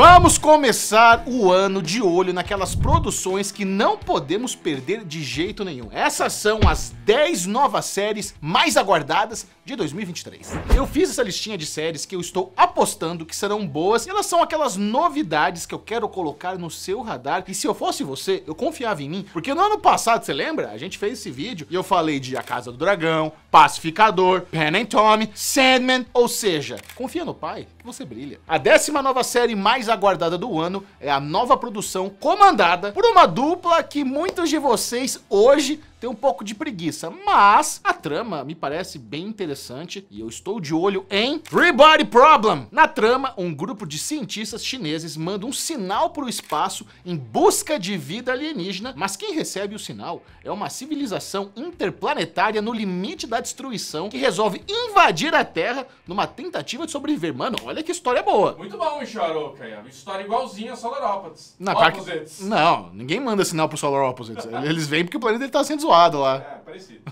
Vamos começar o ano de olho naquelas produções que não podemos perder de jeito nenhum. Essas são as 10 novas séries mais aguardadas de 2023. Eu fiz essa listinha de séries que eu estou apostando que serão boas, elas são aquelas novidades que eu quero colocar no seu radar. E se eu fosse você, eu confiava em mim, porque no ano passado, você lembra? A gente fez esse vídeo e eu falei de A Casa do Dragão, Pacificador, Pen and Tommy, Sandman, ou seja, confia no pai que você brilha. A décima nova série mais aguardada do ano é a nova produção comandada por uma dupla que muitos de vocês hoje tem um pouco de preguiça, mas a trama me parece bem interessante e eu estou de olho em Three Body Problem. Na trama, um grupo de cientistas chineses manda um sinal para o espaço em busca de vida alienígena, mas quem recebe o sinal é uma civilização interplanetária no limite da destruição que resolve invadir a Terra numa tentativa de sobreviver. Mano, olha que história boa. Muito bom, Xaroca. História igualzinha a Solar Opposites. Não, claro que... Não, ninguém manda sinal para Solar Opposites. Eles vêm porque o planeta está sendo zoado lá. É, parecido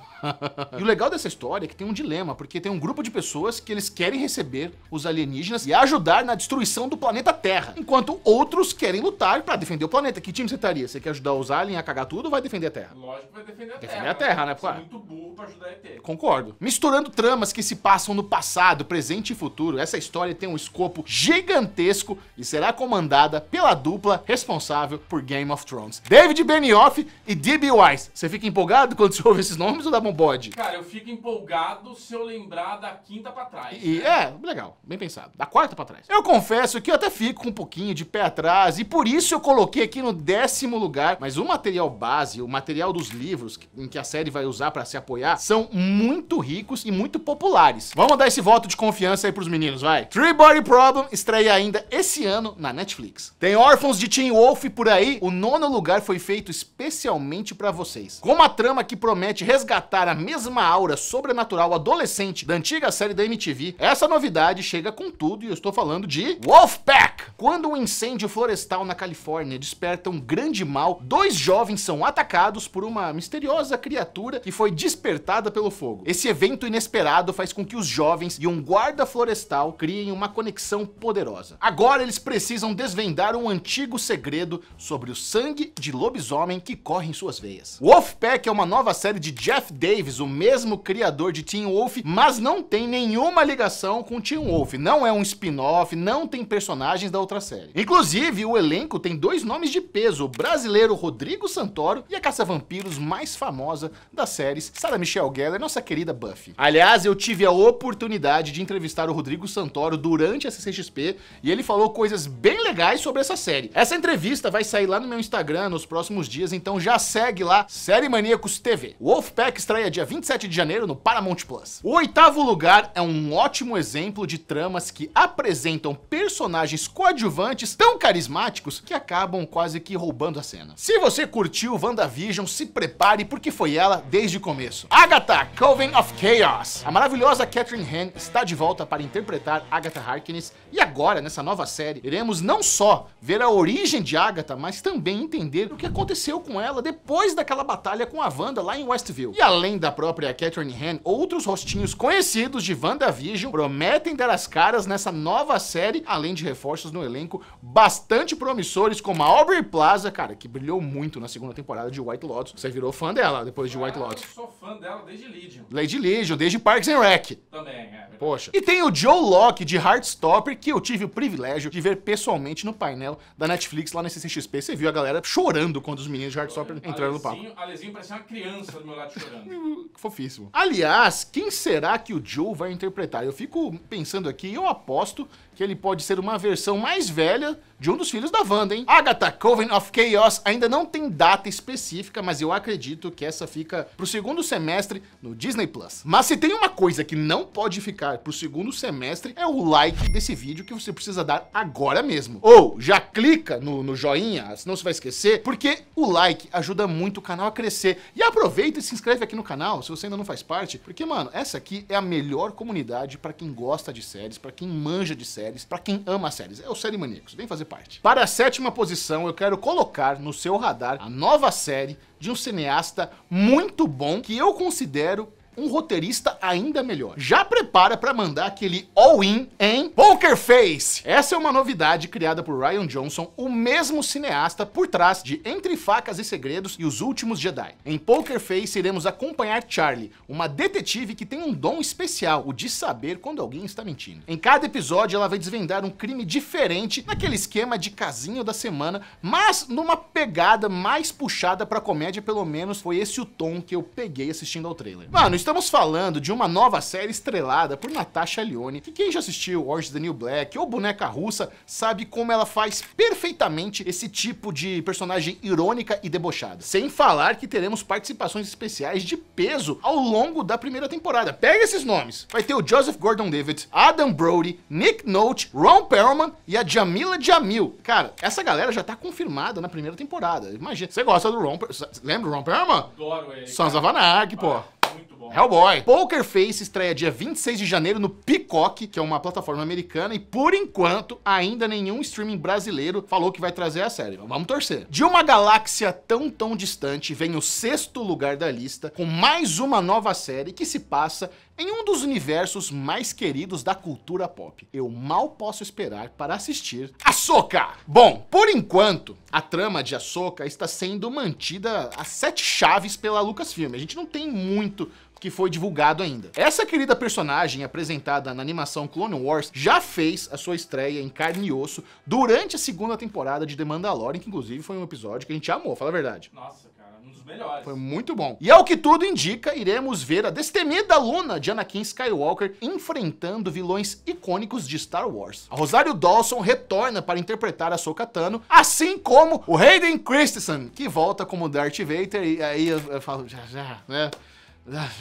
e o legal dessa história é que tem um dilema, porque tem um grupo de pessoas que eles querem receber os alienígenas e ajudar na destruição do planeta Terra, enquanto outros querem lutar para defender o planeta. Que time você estaria? Você quer ajudar os aliens a cagar tudo ou vai defender a Terra? Lógico que vai defender a Terra. Defender a Terra, né? né é claro. muito burro pra ajudar a ET. Concordo. Misturando tramas que se passam no passado, presente e futuro, essa história tem um escopo gigantesco e será comandada pela dupla responsável por Game of Thrones. David Benioff e D.B. Wise. Você fica empolgado quando você ouve esses nomes ou dá bom bode. Cara, eu fico empolgado se eu lembrar da quinta pra trás. E, né? É, legal, bem pensado. Da quarta pra trás. Eu confesso que eu até fico com um pouquinho de pé atrás e por isso eu coloquei aqui no décimo lugar, mas o material base, o material dos livros em que a série vai usar pra se apoiar, são muito ricos e muito populares. Vamos dar esse voto de confiança aí pros meninos, vai. Three Body Problem estreia ainda esse ano na Netflix. Tem órfãos de Teen Wolf por aí, o nono lugar foi feito especialmente pra vocês. Com uma trama que promete resgatar a mesma aura sobrenatural adolescente da antiga série da MTV, essa novidade chega com tudo e eu estou falando de Wolfpack! Quando um incêndio florestal na Califórnia desperta um grande mal, dois jovens são atacados por uma misteriosa criatura que foi despertada pelo fogo. Esse evento inesperado faz com que os jovens e um guarda florestal criem uma conexão poderosa. Agora eles precisam desvendar um antigo segredo sobre o sangue de lobisomem que corre em suas veias. Wolfpack é uma nova série de Jeff Davis Davis, o mesmo criador de Teen Wolf, mas não tem nenhuma ligação com Teen Wolf. Não é um spin-off, não tem personagens da outra série. Inclusive, o elenco tem dois nomes de peso, o brasileiro Rodrigo Santoro e a caça-vampiros mais famosa das séries, Sarah Michelle Gellar, nossa querida Buffy. Aliás, eu tive a oportunidade de entrevistar o Rodrigo Santoro durante a CCXP e ele falou coisas bem legais sobre essa série. Essa entrevista vai sair lá no meu Instagram nos próximos dias, então já segue lá, Série Maníacos TV. Wolfpack está estreia dia 27 de janeiro no Paramount Plus. O oitavo lugar é um ótimo exemplo de tramas que apresentam personagens coadjuvantes tão carismáticos que acabam quase que roubando a cena. Se você curtiu WandaVision, se prepare porque foi ela desde o começo. Agatha, Coven of Chaos. A maravilhosa Catherine Han está de volta para interpretar Agatha Harkness e agora, nessa nova série, iremos não só ver a origem de Agatha, mas também entender o que aconteceu com ela depois daquela batalha com a Wanda lá em Westview. E além além da própria Catherine Han, outros rostinhos conhecidos de WandaVision prometem dar as caras nessa nova série, além de reforços no elenco bastante promissores, como a Aubrey Plaza, cara, que brilhou muito na segunda temporada de White Lotus. Você virou fã dela depois de White é, Lotus. Eu sou fã dela desde Legion. Lady Legion, desde Parks and Rec. Também, é, é. Verdade. Poxa. E tem o Joe Locke de Heartstopper, que eu tive o privilégio de ver pessoalmente no painel da Netflix lá na CCXP. Você viu a galera chorando quando os meninos de Heartstopper entraram no palco. Alezinho parecia uma criança do meu lado chorando fofíssimo. Aliás, quem será que o Joe vai interpretar? Eu fico pensando aqui, eu aposto que ele pode ser uma versão mais velha de um dos filhos da Wanda, hein? Agatha Coven of Chaos ainda não tem data específica, mas eu acredito que essa fica pro segundo semestre no Disney Plus. Mas se tem uma coisa que não pode ficar pro segundo semestre é o like desse vídeo que você precisa dar agora mesmo. Ou já clica no, no joinha, senão você vai esquecer, porque o like ajuda muito o canal a crescer. E aproveita e se inscreve aqui no canal, se você ainda não faz parte, porque, mano, essa aqui é a melhor comunidade para quem gosta de séries, para quem manja de séries, para quem ama séries. É o Série Maníacos, vem fazer parte. Para a sétima posição, eu quero colocar no seu radar a nova série de um cineasta muito bom que eu considero um roteirista ainda melhor. Já prepara para mandar aquele all-in em Paul Scarface! Essa é uma novidade criada por Ryan Johnson, o mesmo cineasta por trás de Entre Facas e Segredos e Os Últimos Jedi. Em Poker Face, iremos acompanhar Charlie, uma detetive que tem um dom especial, o de saber quando alguém está mentindo. Em cada episódio, ela vai desvendar um crime diferente naquele esquema de casinho da semana, mas numa pegada mais puxada pra comédia, pelo menos foi esse o tom que eu peguei assistindo ao trailer. Mano, estamos falando de uma nova série estrelada por Natasha Lyonne, que quem já assistiu Orange the New Black Black é ou Boneca Russa sabe como ela faz perfeitamente esse tipo de personagem irônica e debochada. Sem falar que teremos participações especiais de peso ao longo da primeira temporada. Pega esses nomes! Vai ter o Joseph Gordon-Levitt, Adam Brody, Nick Note, Ron Perlman e a Jamila Jamil. Cara, essa galera já tá confirmada na primeira temporada. Imagina, você gosta do Ron... Lembra do Ron Perlman? Adoro ele. Sansa Vanag, of Anarchy, pô. Ah. Hellboy. Poker Face estreia dia 26 de janeiro no Peacock, que é uma plataforma americana, e por enquanto ainda nenhum streaming brasileiro falou que vai trazer a série. Vamos torcer. De uma galáxia tão tão distante, vem o sexto lugar da lista, com mais uma nova série que se passa em um dos universos mais queridos da cultura pop, eu mal posso esperar para assistir Ahsoka! Bom, por enquanto, a trama de Ahsoka está sendo mantida a sete chaves pela Lucasfilm. A gente não tem muito que foi divulgado ainda. Essa querida personagem apresentada na animação Clone Wars já fez a sua estreia em carne e osso durante a segunda temporada de The Mandalorian, que inclusive foi um episódio que a gente amou, fala a verdade. Nossa. Um dos melhores. Foi muito bom. E ao que tudo indica, iremos ver a destemida Luna de Anakin Skywalker enfrentando vilões icônicos de Star Wars. A Rosário Dawson retorna para interpretar a Sokatano, assim como o Hayden Christensen, que volta como Darth Vader, e aí eu, eu falo, já, já, né?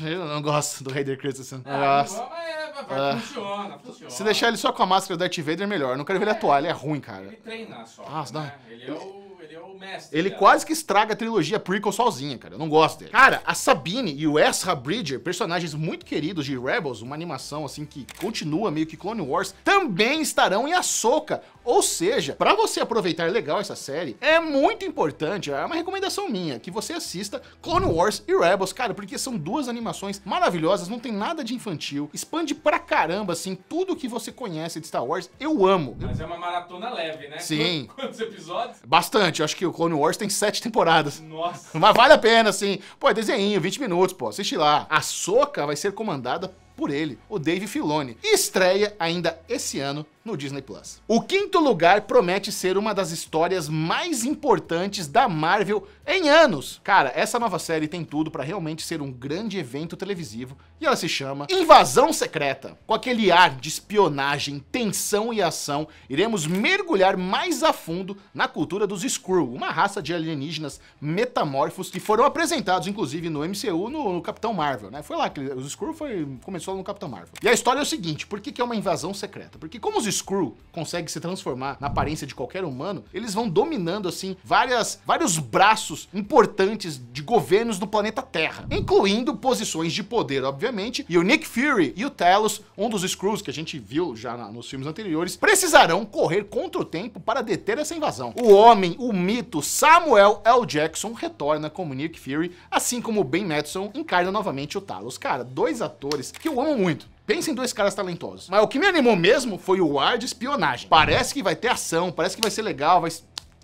Eu não gosto do Hayden Christensen. Ah, gosto. Ah. É, ah. funciona, funciona. Se deixar ele só com a máscara do Darth Vader, é melhor. Eu não quero ver ele é. atuar, ele é ruim, cara. Ele treina só. Ah, né? Ele é o ele é o mestre. Ele cara. quase que estraga a trilogia prequel sozinha, cara. Eu não gosto dele. Cara, a Sabine e o Ezra Bridger, personagens muito queridos de Rebels, uma animação assim que continua meio que Clone Wars, também estarão em Ahsoka, ou seja, para você aproveitar legal essa série, é muito importante, é uma recomendação minha, que você assista Clone Wars e Rebels, cara, porque são duas animações maravilhosas, não tem nada de infantil, expande pra caramba, assim, tudo que você conhece de Star Wars, eu amo. Mas é uma maratona leve, né? Sim. Quantos episódios? Bastante, eu acho que o Clone Wars tem sete temporadas. Nossa. Mas vale a pena, assim. Pô, é desenho, 20 minutos, pô, assiste lá. A Soca vai ser comandada por ele, o Dave Filoni, e estreia ainda esse ano no Disney Plus. O quinto lugar promete ser uma das histórias mais importantes da Marvel em anos. Cara, essa nova série tem tudo para realmente ser um grande evento televisivo e ela se chama Invasão Secreta. Com aquele ar de espionagem, tensão e ação, iremos mergulhar mais a fundo na cultura dos Skrull, uma raça de alienígenas metamorfos que foram apresentados inclusive no MCU no, no Capitão Marvel, né? Foi lá que os Skrull foi começou solo no Capitão Marvel. E a história é o seguinte, por que, que é uma invasão secreta? Porque como os Skrull conseguem se transformar na aparência de qualquer humano, eles vão dominando, assim, várias, vários braços importantes de governos do planeta Terra, incluindo posições de poder, obviamente, e o Nick Fury e o Talos, um dos Skrulls que a gente viu já na, nos filmes anteriores, precisarão correr contra o tempo para deter essa invasão. O homem, o mito Samuel L. Jackson retorna como Nick Fury, assim como Ben Madison encarna novamente o Talos. Cara, dois atores que eu eu amo muito. Pensa em dois caras talentosos. Mas o que me animou mesmo foi o ar de espionagem. Parece que vai ter ação, parece que vai ser legal, vai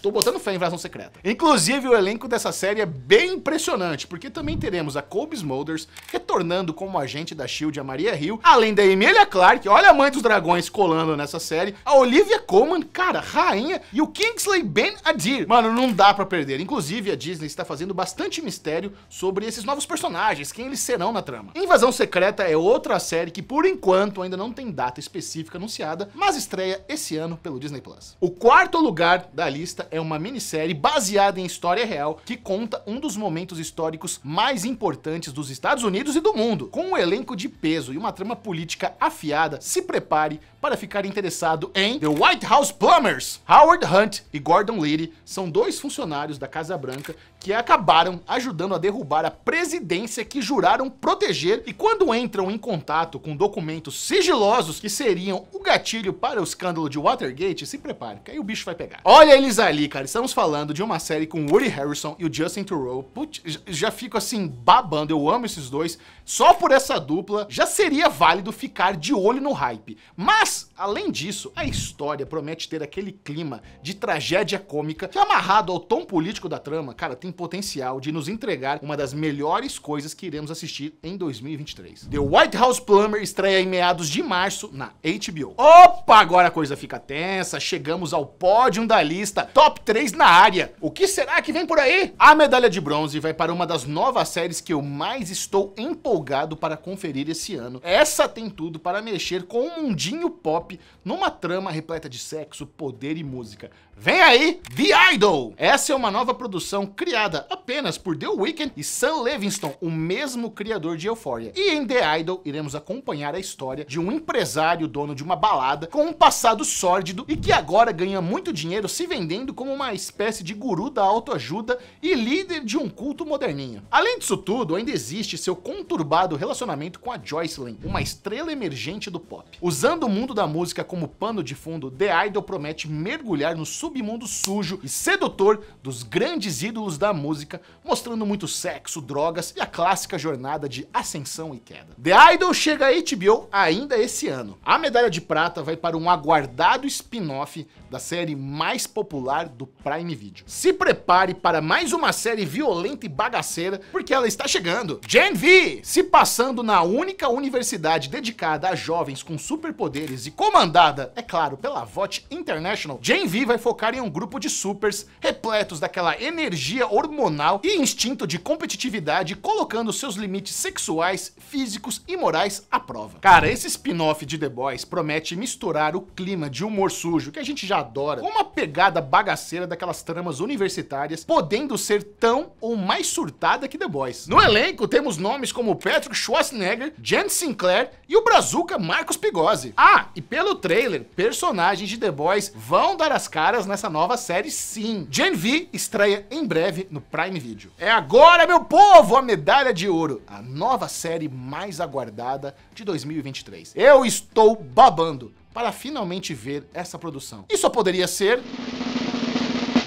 Tô botando fé em Invasão Secreta. Inclusive, o elenco dessa série é bem impressionante, porque também teremos a Kobe Smulders retornando como agente da SHIELD a Maria Hill, além da Emilia Clarke, olha a mãe dos dragões colando nessa série, a Olivia Colman, cara, rainha, e o Kingsley Ben-Adir. Mano, não dá pra perder. Inclusive, a Disney está fazendo bastante mistério sobre esses novos personagens, quem eles serão na trama. Invasão Secreta é outra série que, por enquanto, ainda não tem data específica anunciada, mas estreia esse ano pelo Disney+. Plus. O quarto lugar da lista é uma minissérie baseada em história real que conta um dos momentos históricos mais importantes dos Estados Unidos e do mundo. Com um elenco de peso e uma trama política afiada, se prepare para ficar interessado em The White House Plumbers. Howard Hunt e Gordon Liddy são dois funcionários da Casa Branca que acabaram ajudando a derrubar a presidência que juraram proteger e quando entram em contato com documentos sigilosos que seriam o gatilho para o escândalo de Watergate, se prepare, que aí o bicho vai pegar. Olha eles ali ali, cara, estamos falando de uma série com Woody Harrison e o Justin Theroux. Putz, já fico assim babando, eu amo esses dois. Só por essa dupla já seria válido ficar de olho no hype. Mas Além disso, a história promete ter aquele clima de tragédia cômica que, amarrado ao tom político da trama, cara, tem potencial de nos entregar uma das melhores coisas que iremos assistir em 2023. The White House Plumber estreia em meados de março na HBO. Opa, agora a coisa fica tensa, chegamos ao pódio da lista, top 3 na área. O que será que vem por aí? A medalha de bronze vai para uma das novas séries que eu mais estou empolgado para conferir esse ano. Essa tem tudo para mexer com o mundinho pop numa trama repleta de sexo, poder e música. Vem aí, The Idol! Essa é uma nova produção criada apenas por The Weeknd e Sam Levinston, o mesmo criador de Euphoria. E em The Idol iremos acompanhar a história de um empresário dono de uma balada com um passado sórdido e que agora ganha muito dinheiro se vendendo como uma espécie de guru da autoajuda e líder de um culto moderninho. Além disso tudo, ainda existe seu conturbado relacionamento com a Joycelyn, uma estrela emergente do pop. Usando o mundo da música música como pano de fundo, The Idol promete mergulhar no submundo sujo e sedutor dos grandes ídolos da música, mostrando muito sexo, drogas e a clássica jornada de ascensão e queda. The Idol chega a HBO ainda esse ano. A medalha de prata vai para um aguardado spin-off da série mais popular do Prime Video. Se prepare para mais uma série violenta e bagaceira, porque ela está chegando. Gen V, se passando na única universidade dedicada a jovens com superpoderes e comandada, é claro, pela VOT International, Gen V vai focar em um grupo de supers repletos daquela energia hormonal e instinto de competitividade, colocando seus limites sexuais, físicos e morais à prova. Cara, esse spin-off de The Boys promete misturar o clima de humor sujo que a gente já adora, com uma pegada bagaceira daquelas tramas universitárias, podendo ser tão ou mais surtada que The Boys. No elenco temos nomes como Patrick Schwarzenegger, Jen Sinclair e o brazuca Marcos Pigose. Ah, e pelo trailer, personagens de The Boys vão dar as caras nessa nova série sim. Gen V estreia em breve no Prime Video. É agora, meu povo, a medalha de ouro, a nova série mais aguardada de 2023. Eu estou babando para finalmente ver essa produção. E só poderia ser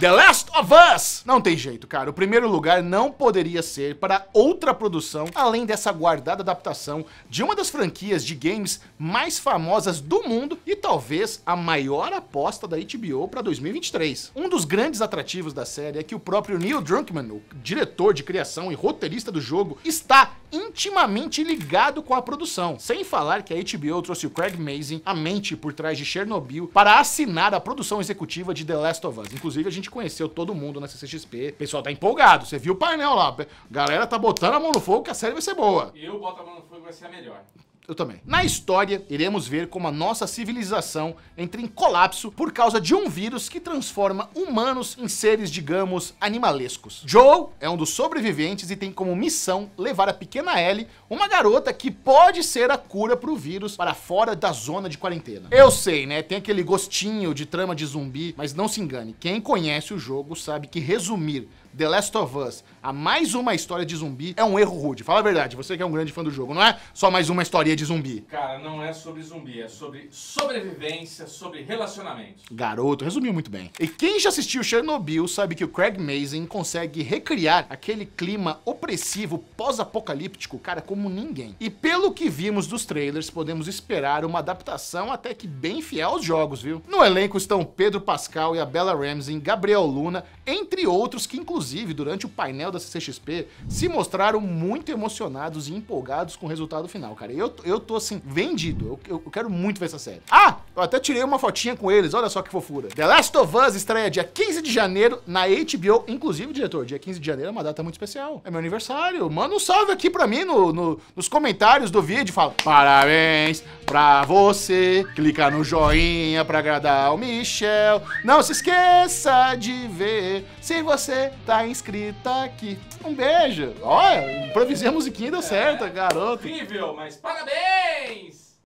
The Last of Us! Não tem jeito, cara. O primeiro lugar não poderia ser para outra produção, além dessa guardada adaptação de uma das franquias de games mais famosas do mundo e talvez a maior aposta da HBO para 2023. Um dos grandes atrativos da série é que o próprio Neil Druckmann, o diretor de criação e roteirista do jogo, está intimamente ligado com a produção. Sem falar que a HBO trouxe o Craig Mazin, a mente por trás de Chernobyl, para assinar a produção executiva de The Last of Us. Inclusive, a gente gente conheceu todo mundo na CCXP. O pessoal tá empolgado. Você viu o painel lá. Galera tá botando a mão no fogo que a série vai ser boa. Eu boto a mão no fogo que vai ser a melhor. Eu também. Na história, iremos ver como a nossa civilização entra em colapso por causa de um vírus que transforma humanos em seres, digamos, animalescos. Joel é um dos sobreviventes e tem como missão levar a pequena Ellie, uma garota que pode ser a cura para o vírus, para fora da zona de quarentena. Eu sei, né? Tem aquele gostinho de trama de zumbi, mas não se engane, quem conhece o jogo sabe que resumir The Last of Us a mais uma história de zumbi é um erro rude. Fala a verdade, você que é um grande fã do jogo, não é só mais uma historinha de zumbi. Cara, não é sobre zumbi, é sobre sobrevivência, sobre relacionamentos. Garoto, resumiu muito bem. E quem já assistiu Chernobyl sabe que o Craig Mazin consegue recriar aquele clima opressivo pós-apocalíptico, cara, como ninguém. E pelo que vimos dos trailers, podemos esperar uma adaptação até que bem fiel aos jogos, viu? No elenco estão Pedro Pascal e a Bella Ramsey, Gabriel Luna, entre outros que inclusive inclusive, durante o painel da CCXP, se mostraram muito emocionados e empolgados com o resultado final, cara. Eu, eu tô assim, vendido. Eu, eu quero muito ver essa série. Ah! Eu até tirei uma fotinha com eles, olha só que fofura. The Last of Us estreia dia 15 de janeiro na HBO, inclusive, diretor, dia 15 de janeiro é uma data muito especial. É meu aniversário. Manda um salve aqui pra mim no, no, nos comentários do vídeo, fala parabéns pra você, clica no joinha pra agradar o Michel. Não se esqueça de ver se você tá inscrito aqui. Um beijo. Olha, improvisei a musiquinha e deu certo, garoto. Incrível, mas parabéns!